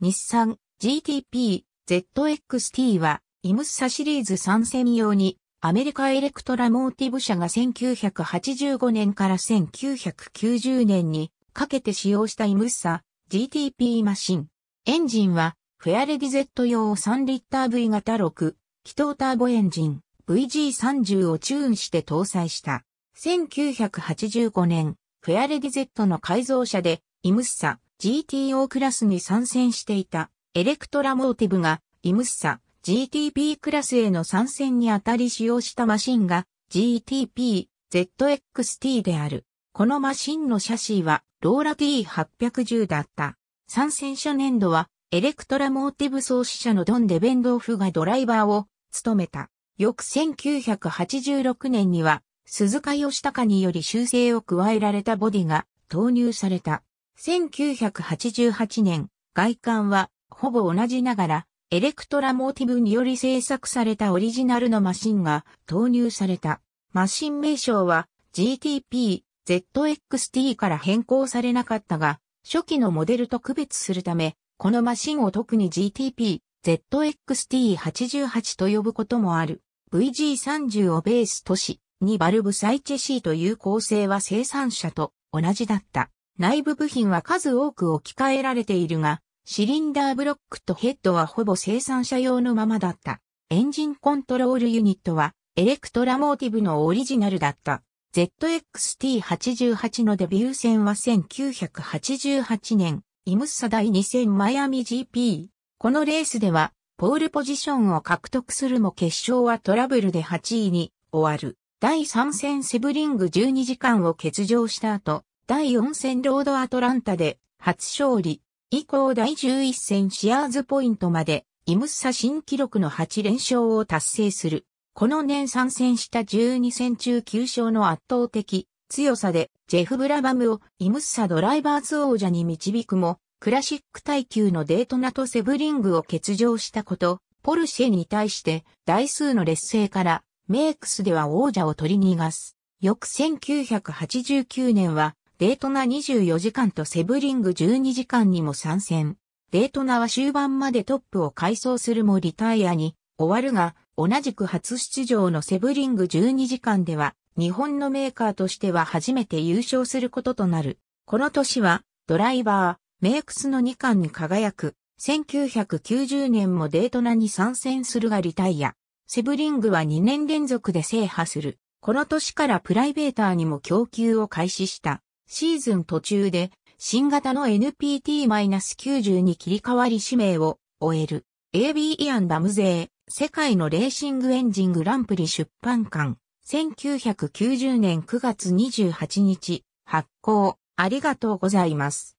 日産 GTP ZXT はイムッサシリーズ参戦用にアメリカエレクトラモーティブ社が1985年から1990年にかけて使用したイムッサ GTP マシン。エンジンはフェアレディ Z 用3リッター V 型6気筒ターボエンジン VG30 をチューンして搭載した。1985年フェアレディ Z の改造車でイムッサ GTO クラスに参戦していたエレクトラモーティブがイムッサ GTP クラスへの参戦にあたり使用したマシンが GTP ZXT である。このマシンのシャシーはローラ T810 だった。参戦初年度はエレクトラモーティブ創始者のドン・デベンドーフがドライバーを務めた。翌1986年には鈴鹿義高により修正を加えられたボディが投入された。1988年、外観はほぼ同じながら、エレクトラモーティブにより製作されたオリジナルのマシンが投入された。マシン名称は GTP、ZXT から変更されなかったが、初期のモデルと区別するため、このマシンを特に GTP、ZXT88 と呼ぶこともある。VG30 をベースとし、2バルブサイチェシーという構成は生産者と同じだった。内部部品は数多く置き換えられているが、シリンダーブロックとヘッドはほぼ生産者用のままだった。エンジンコントロールユニットは、エレクトラモーティブのオリジナルだった。ZXT88 のデビュー戦は1988年、イムッサ第2000マイアミ GP。このレースでは、ポールポジションを獲得するも決勝はトラブルで8位に終わる。第3戦セブリング12時間を欠場した後、第4戦ロードアトランタで初勝利、以降第11戦シアーズポイントまで、イムッサ新記録の8連勝を達成する。この年参戦した12戦中9勝の圧倒的強さで、ジェフ・ブラバムをイムッサドライバーズ王者に導くも、クラシック耐久のデートナとセブリングを欠場したこと、ポルシェに対して台数の劣勢からメイクスでは王者を取り逃がす。翌1989年はデートナ24時間とセブリング12時間にも参戦。デートナは終盤までトップを改装するもリタイアに終わるが、同じく初出場のセブリング12時間では、日本のメーカーとしては初めて優勝することとなる。この年は、ドライバー、メイクスの2冠に輝く。1990年もデートナに参戦するがリタイア。セブリングは2年連続で制覇する。この年からプライベーターにも供給を開始した。シーズン途中で新型の NPT-90 に切り替わり使命を終える AB イアン・バムゼー世界のレーシングエンジングランプリ出版館1990年9月28日発行ありがとうございます。